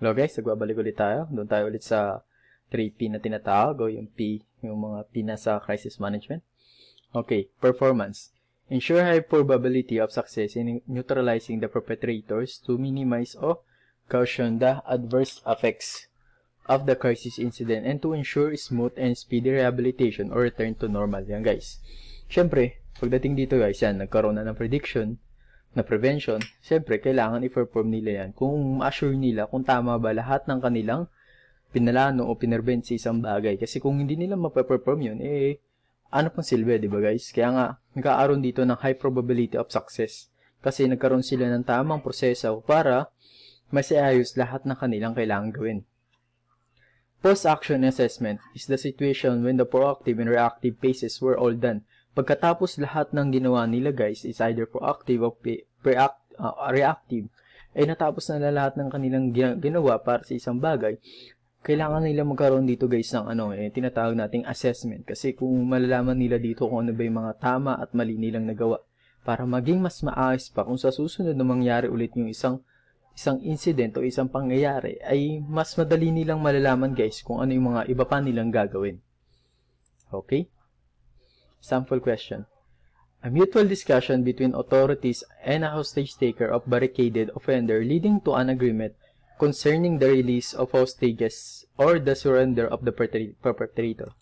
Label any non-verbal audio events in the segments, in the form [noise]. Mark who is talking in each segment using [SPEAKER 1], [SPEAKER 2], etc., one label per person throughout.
[SPEAKER 1] Hello guys, nagbabalik ulit tayo. Doon tayo ulit sa 3P na tinatawag o yung P, yung mga P na sa crisis management. Okay, performance. Ensure high probability of success in neutralizing the perpetrators to minimize or caution the adverse effects of the crisis incident and to ensure smooth and speedy rehabilitation or return to normal. Yan guys. Siyempre, pagdating dito guys, yan, nagkaroon na ng prediction na prevention, siyempre, kailangan i-perform nila yan kung assure nila kung tama ba lahat ng kanilang pinalano o pinervent sa isang bagay. Kasi kung hindi nila mapaperform yun, eh, ano pang silbi, di ba guys? Kaya nga, nagkaaroon dito ng high probability of success. Kasi nagkaroon sila ng tamang proseso para masayayos lahat ng kanilang kailangan gawin. Post-action assessment is the situation when the proactive and reactive phases were all done. Pagkatapos lahat ng ginawa nila guys is either proactive react, uh, reactive, ay eh, natapos na lahat ng kanilang ginawa para sa isang bagay, kailangan nila magkaroon dito guys ng ano eh, tinatawag nating assessment kasi kung malalaman nila dito kung ano ba yung mga tama at mali nilang nagawa para maging mas maayos pa kung sa susunod na mangyari ulit yung isang isang incident o isang pangyayari ay mas madali nilang malalaman guys kung ano yung mga iba pa nilang gagawin. Okay? Sample question a mutual discussion between authorities and a hostage taker of barricaded offender leading to an agreement concerning the release of hostages or the surrender of the perpetrator.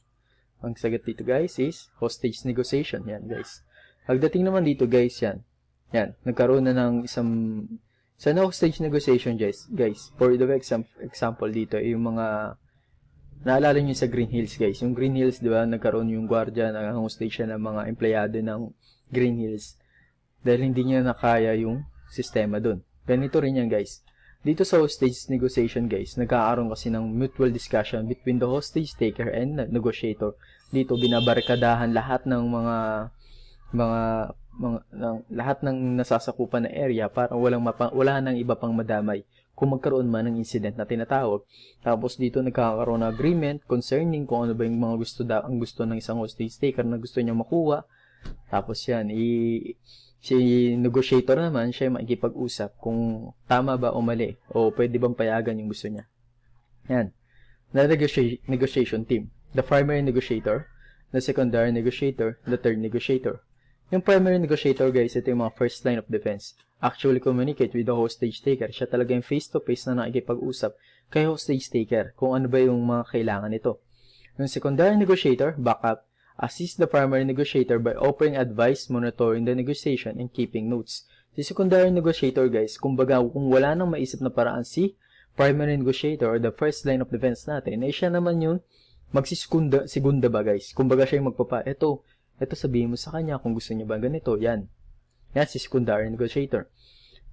[SPEAKER 1] Ang sagot dito guys is hostage negotiation. Yan guys. Pagdating naman dito guys yan. Yan. Nagkaroon na ng isang sa hostage negotiation guys. Guys, for the example, example dito yung mga Naalala niyo sa Green Hills, guys. Yung Green Hills, di ba, nagkaroon yung gwardiya, nag-hostage siya ng mga empleyado ng Green Hills dahil hindi niya nakaya yung sistema doon. Ganito rin yan, guys. Dito sa hostage negotiation, guys, nagkaaroon kasi ng mutual discussion between the hostage taker and negotiator. Dito binabarikadahan lahat ng mga mga mga ng, lahat ng nasasakupan na area para walang mapa, wala nang iba pang madamay kung magkaroon man ng incident na tinatawag. Tapos dito nagkakaroon ng agreement concerning kung ano ba yung mga gusto da, ang gusto ng isang hostage taker na gusto niya makuha. Tapos yan, i si negotiator naman siya makikipag-usap kung tama ba o mali o pwede bang payagan yung gusto niya. Yan. Na negotiation team. The primary negotiator, the secondary negotiator, the third negotiator. Yung primary negotiator guys, ito yung mga first line of defense. Actually communicate with the hostage taker. Siya talaga yung face-to-face -face na nakikipag-usap kay hostage taker kung ano ba yung mga kailangan nito. Yung secondary negotiator, backup, assist the primary negotiator by offering advice, monitoring the negotiation, and keeping notes. Si secondary negotiator guys, kumbaga kung wala nang maisip na paraan si primary negotiator or the first line of defense natin, eh, siya naman yun magsisigunda sigunda ba guys? Kumbaga siya yung magpapa, eto, ito sabihin mo sa kanya kung gusto niya ba ganito, yan. Yan si secondary negotiator.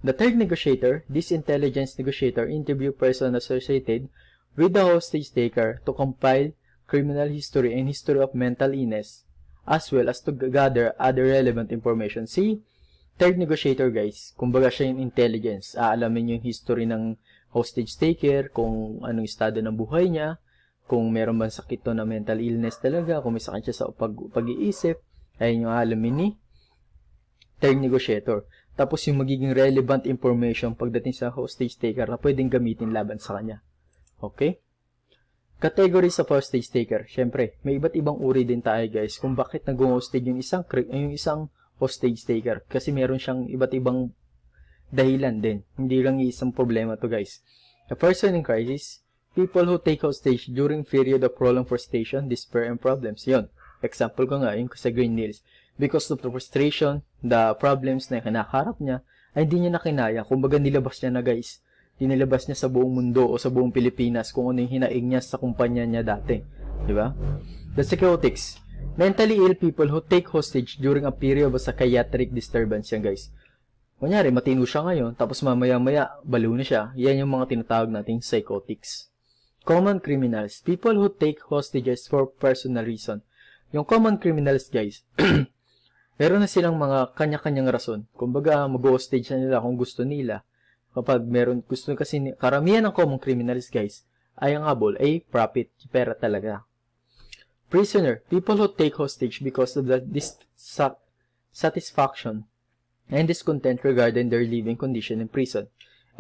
[SPEAKER 1] The third negotiator, this intelligence negotiator interview person associated with the hostage taker to compile criminal history and history of mental illness as well as to gather other relevant information. See, third negotiator guys, kumbaga siya yung intelligence. Aalamin yung history ng hostage taker, kung anong estado ng buhay niya, kung meron bang sakit to na mental illness talaga, kung may sakit siya sa pag, iisip ayun yung alamin ni term negotiator. Tapos yung magiging relevant information pagdating sa hostage taker na pwedeng gamitin laban sa kanya. Okay? Category sa hostage taker. Siyempre, may iba't ibang uri din tayo guys kung bakit nag-hostage yung isang, yung isang hostage taker. Kasi meron siyang iba't ibang dahilan din. Hindi lang isang problema to guys. The person in crisis, people who take hostage during period of prolonged frustration, despair, and problems. Yun. Example ko nga, yung sa Green Nails. Because of the frustration, the problems na hinaharap niya, ay hindi niya nakinaya. Kumbaga nilabas niya na guys. Dinilabas niya sa buong mundo o sa buong Pilipinas kung ano yung hinaing niya sa kumpanya niya dati. Di ba? The psychotics. Mentally ill people who take hostage during a period of psychiatric disturbance yan guys. Kunyari, matino siya ngayon, tapos mamaya-maya, balo na siya. Yan yung mga tinatawag nating psychotics. Common criminals, people who take hostages for personal reason. Yung common criminals, guys, [clears throat] meron na silang mga kanya-kanyang rason. Kumbaga, mag-hostage na nila kung gusto nila. Kapag meron, gusto kasi, karamihan ng common criminals, guys, ay ang habol ay profit, pera talaga. Prisoner, people who take hostage because of the dissatisfaction and discontent regarding their living condition in prison.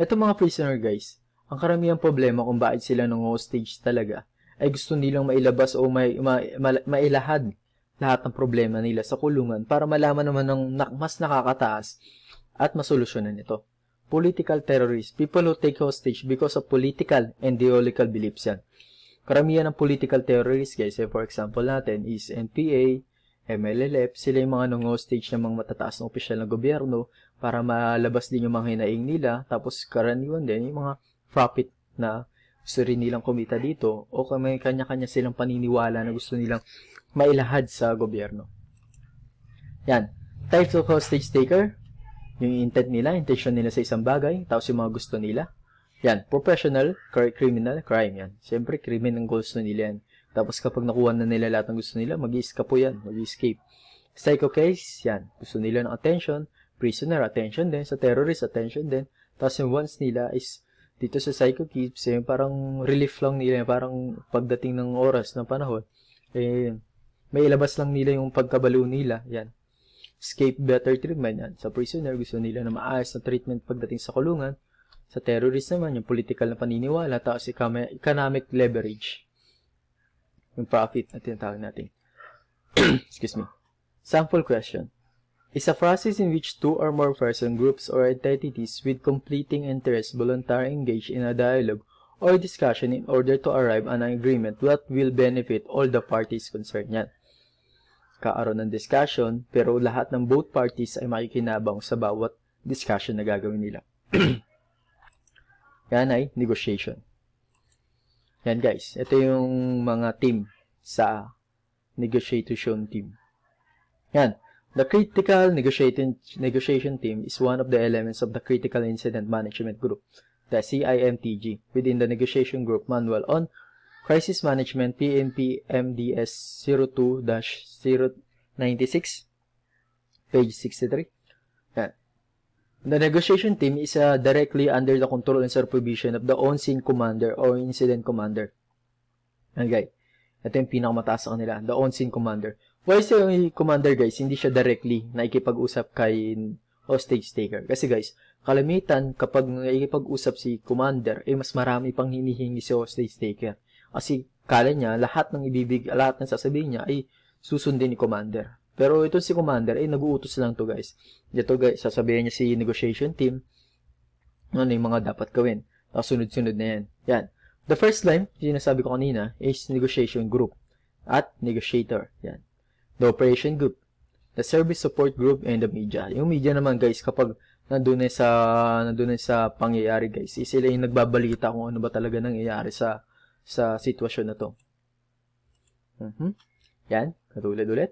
[SPEAKER 1] Ito mga prisoner, guys, ang karamihan problema kung bakit sila nung hostage talaga ay gusto nilang mailabas o may, ma, ma, mailahad lahat ng problema nila sa kulungan para malaman naman ng mas nakakataas at masolusyonan ito. Political terrorists, people who take hostage because of political and ideological beliefs yan. Karamihan ng political terrorists guys, eh, for example natin is NPA, MLLF, sila yung mga nung hostage ng mga matataas na opisyal ng gobyerno para malabas din yung mga hinaing nila. Tapos karaniwan din yung mga profit na gusto rin nilang kumita dito o kung may kanya-kanya silang paniniwala na gusto nilang mailahad sa gobyerno. Yan. Types of hostage taker, yung intent nila, intention nila sa isang bagay, tapos yung mga gusto nila. Yan, professional, criminal, crime yan. Siyempre, krimen ang goals na nila yan. Tapos kapag nakuha na nila lahat ng gusto nila, mag-escape po yan, mag-escape. Psycho case, yan. Gusto nila ng attention, prisoner attention din, sa terrorist attention din. Tapos yung wants nila is dito sa Psycho Kids, eh, parang relief lang nila, parang pagdating ng oras, ng panahon, eh, may ilabas lang nila yung pagkabalo nila, yan. Escape better treatment, yan. Sa prisoner, gusto nila na maayos na treatment pagdating sa kulungan. Sa terrorist naman, yung political na paniniwala, tapos economic leverage. Yung profit na tinatawag natin. [clears throat] Excuse me. Sample question is a process in which two or more person groups or entities with completing interests voluntarily engage in a dialogue or discussion in order to arrive at an agreement that will benefit all the parties concerned yan. Kaaroon ng discussion, pero lahat ng both parties ay makikinabang sa bawat discussion na gagawin nila. [clears throat] yan ay negotiation. Yan guys, ito yung mga team sa negotiation team. Yan, The critical negotiating, negotiation team is one of the elements of the Critical Incident Management Group, the CIMTG, within the Negotiation Group Manual on Crisis Management PNP MDS 02-096, page 63. Yan. The negotiation team is uh, directly under the control and supervision of the on-scene commander or incident commander. Okay. Ito yung pinakamataas sa kanila, the on-scene commander Why siya yung commander guys, hindi siya directly nakikipag-usap kay hostage taker. Kasi guys, kalamitan kapag nakikipag-usap si commander, eh mas marami pang hinihingi si hostage taker. Kasi kala niya, lahat ng ibibig, lahat ng sasabihin niya ay susundin ni commander. Pero ito si commander, eh nag-uutos lang to guys. Dito guys, sasabihin niya si negotiation team, ano yung mga dapat gawin. Tapos sunod-sunod na yan. Yan. The first line, sinasabi ko kanina, is negotiation group at negotiator. Yan the operation group, the service support group, and the media. Yung media naman guys, kapag nandun na sa, nandun na sa pangyayari guys, eh, sila yung nagbabalita kung ano ba talaga nangyayari sa, sa sitwasyon na to. Mm-hmm. Yan, katulad ulit.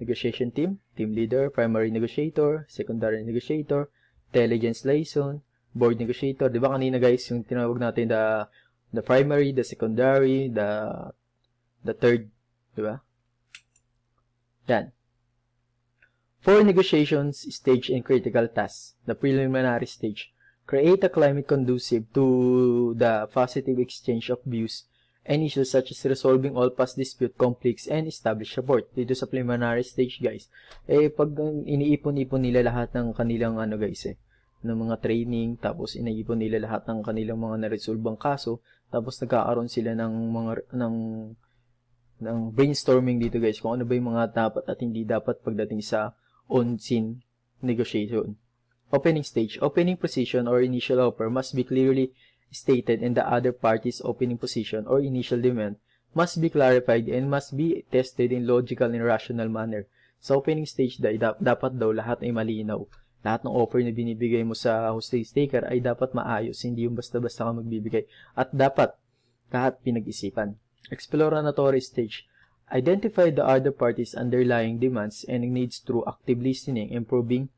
[SPEAKER 1] Negotiation team, team leader, primary negotiator, secondary negotiator, intelligence liaison, board negotiator. Di ba kanina guys, yung tinawag natin the, the primary, the secondary, the, the third, di ba? Yan. For negotiations stage and critical tasks, the preliminary stage, create a climate conducive to the positive exchange of views and issues such as resolving all past dispute conflicts and establish support. Dito sa preliminary stage, guys, eh, pag iniipon-ipon nila lahat ng kanilang, ano, guys, eh, ng mga training, tapos iniipon nila lahat ng kanilang mga naresolbang kaso, tapos nagkakaroon sila ng mga, ng, ng brainstorming dito guys kung ano ba yung mga dapat at hindi dapat pagdating sa on-scene negotiation. Opening stage. Opening position or initial offer must be clearly stated and the other party's opening position or initial demand must be clarified and must be tested in logical and rational manner. Sa opening stage dapat daw lahat ay malinaw. Lahat ng offer na binibigay mo sa hostage taker ay dapat maayos, hindi yung basta-basta ka magbibigay. At dapat lahat pinag-isipan. Exploratory stage. Identify the other party's underlying demands and needs through active listening, improving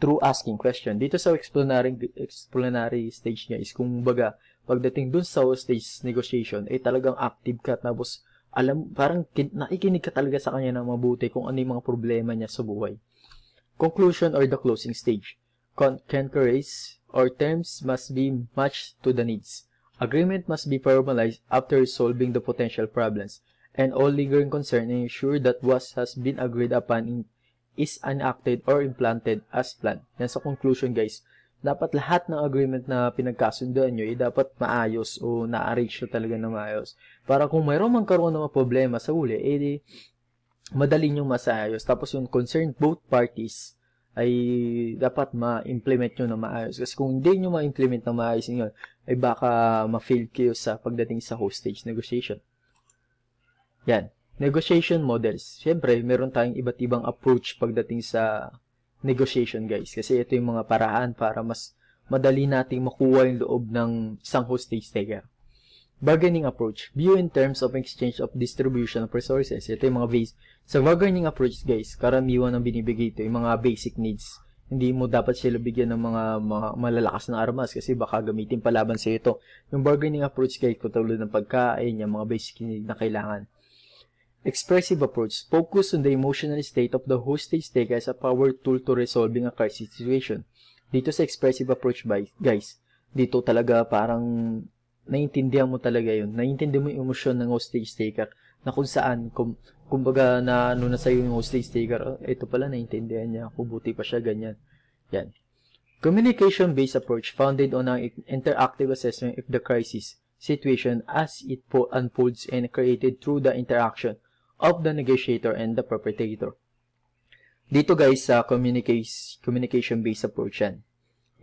[SPEAKER 1] through asking question. Dito sa explanatory, explanatory stage niya is kung baga, pagdating dun sa stage negotiation, eh talagang active ka, tapos alam, parang kin- nakikinig ka talaga sa kanya ng mabuti kung ano yung mga problema niya sa buhay. Conclusion or the closing stage. Con- concurrence or terms must be matched to the needs. Agreement must be formalized after solving the potential problems, and all lingering concern ensure that what has been agreed upon in, is enacted or implanted as planned. Yan sa conclusion guys, dapat lahat ng agreement na pinagkasundoan nyo, eh, dapat maayos o na-arrange na talaga na maayos. Para kung mayroon mang karoon ng problema sa huli, eh, madali nyo masayos. Tapos yung concerned both parties ay dapat ma-implement nyo na maayos. Kasi kung hindi nyo ma-implement na maayos yun, ay baka ma-fail kayo sa pagdating sa hostage negotiation. Yan. Negotiation models. Siyempre, meron tayong iba't ibang approach pagdating sa negotiation, guys. Kasi ito yung mga paraan para mas madali nating makuha yung loob ng isang hostage taker. Bargaining approach. View in terms of exchange of distribution of resources. Ito yung mga base. Sa bargaining approach, guys, karamiwan ang binibigay ito, yung mga basic needs hindi mo dapat sila bigyan ng mga, mga malalakas na armas kasi baka gamitin palaban sa ito. Yung bargaining approach kay katulad ng pagkain, yung mga basic need na kailangan. Expressive approach. Focus on the emotional state of the hostage taker as a power tool to resolving a crisis situation. Dito sa expressive approach, by, guys, dito talaga parang naintindihan mo talaga yun. Naintindihan mo yung emosyon ng hostage taker na kung saan, kum, kumbaga na ano na sa'yo yung hostage taker, oh, ito pala naiintindihan niya, kubuti pa siya, ganyan. Yan. Communication-based approach founded on an interactive assessment of the crisis situation as it unfolds and created through the interaction of the negotiator and the perpetrator. Dito guys sa communication-based approach yan.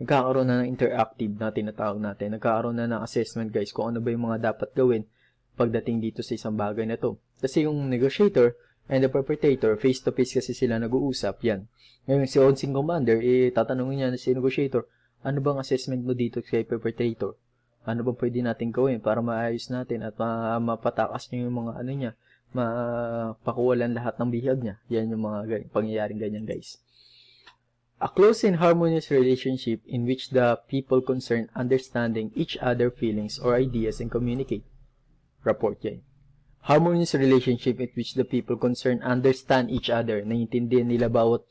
[SPEAKER 1] Nagkakaroon na ng interactive na tinatawag natin. Nagkakaroon na ng assessment guys kung ano ba yung mga dapat gawin pagdating dito sa isang bagay na to. Kasi yung negotiator and the perpetrator, face-to-face -face kasi sila nag-uusap, yan. Ngayon, si Onsing Commander, eh, tatanungin niya si negotiator, ano bang assessment mo dito kay perpetrator? Ano bang pwede natin gawin para maayos natin at ma mapatakas niyo yung mga ano niya, mapakuwalan lahat ng bihag niya. Yan yung mga pangyayaring ganyan, guys. A close and harmonious relationship in which the people concerned understanding each other feelings or ideas and communicate. Rapport yan. Harmonious relationship at which the people concerned understand each other. Naiintindihan nila bawat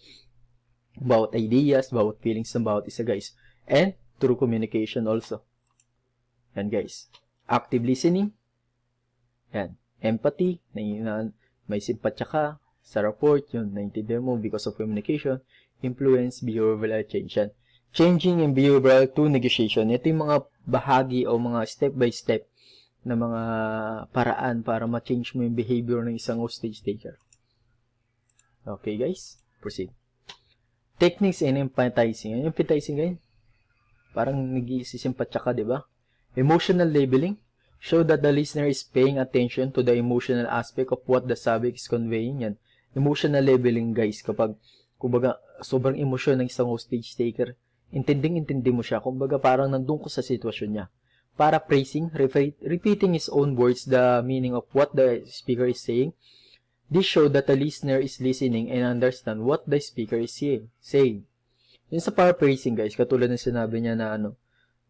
[SPEAKER 1] bawat ideas, bawat feelings ng bawat isa guys. And through communication also. Yan guys. Active listening. Yan. Empathy. Na, may simpatya ka. Sa rapport. yun, naiintindihan mo because of communication. Influence, behavioral change. Yan. Changing in behavioral to negotiation. Ito yung mga bahagi o mga step-by-step step by step na mga paraan para ma-change mo yung behavior ng isang hostage taker. Okay guys, proceed. Techniques and empathizing. Ano yung empathizing guys? Parang nag-iisisimpat ka, di ba? Emotional labeling. Show that the listener is paying attention to the emotional aspect of what the subject is conveying. Yan. Emotional labeling guys kapag kumbaga sobrang emosyon ng isang hostage taker intending intindi mo siya. Kumbaga parang nandun ko sa sitwasyon niya paraphrasing, repeating his own words the meaning of what the speaker is saying. This show that the listener is listening and understand what the speaker is saying. saying. Yun sa paraphrasing guys, katulad ng sinabi niya na ano,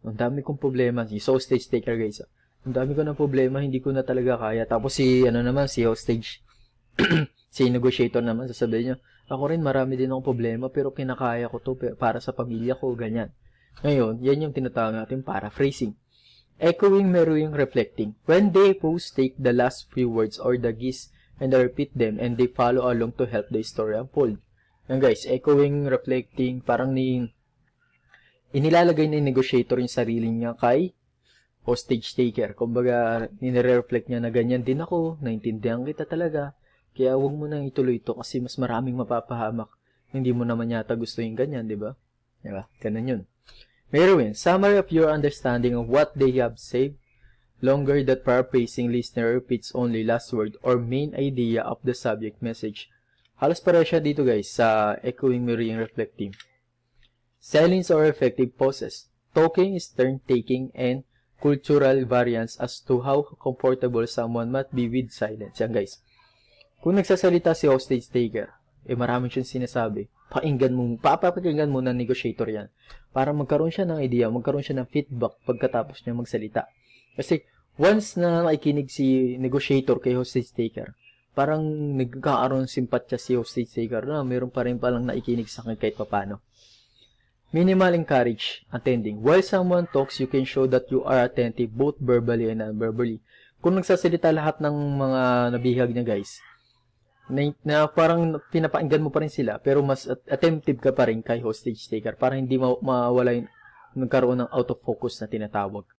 [SPEAKER 1] ang dami kong problema, si so stage taker guys, ah. ang dami ko ng problema, hindi ko na talaga kaya. Tapos si, ano naman, si hostage, [clears throat] si negotiator naman, sasabihin niya, ako rin marami din akong problema, pero kinakaya ko to para sa pamilya ko, ganyan. Ngayon, yan yung tinatawag natin paraphrasing echoing, mirroring, reflecting. When they pose, take the last few words or the gist and I repeat them and they follow along to help the story unfold. Yan guys, echoing, reflecting, parang ni inilalagay ni negotiator yung sarili niya kay hostage taker. Kumbaga, nire-reflect niya na ganyan din ako, naintindihan kita talaga. Kaya huwag mo nang ituloy ito kasi mas maraming mapapahamak. Hindi mo naman yata gusto yung ganyan, di ba? Di ba? Ganun yun. Merwin, summary of your understanding of what they have said longer that paraphrasing listener repeats only last word or main idea of the subject message. Halos pareho siya dito guys sa echoing, mirroring, reflecting. Silence or effective pauses. Talking is turn-taking and cultural variance as to how comfortable someone might be with silence. Yan guys. Kung nagsasalita si hostage taker, eh maraming siyang sinasabi pakinggan mo, papapakinggan mo na negotiator yan. Para magkaroon siya ng idea, magkaroon siya ng feedback pagkatapos niya magsalita. Kasi once na nakikinig si negotiator kay hostage taker, parang nagkakaroon simpatya si hostage taker na mayroon pa rin palang nakikinig sa akin kahit papano. Minimal encourage attending. While someone talks, you can show that you are attentive both verbally and non-verbally. Kung nagsasalita lahat ng mga nabihag niya guys, na, na parang pinapainggan mo pa rin sila pero mas attentive ka pa rin kay hostage taker para hindi ma- mawala yung nagkaroon ng out of focus na tinatawag.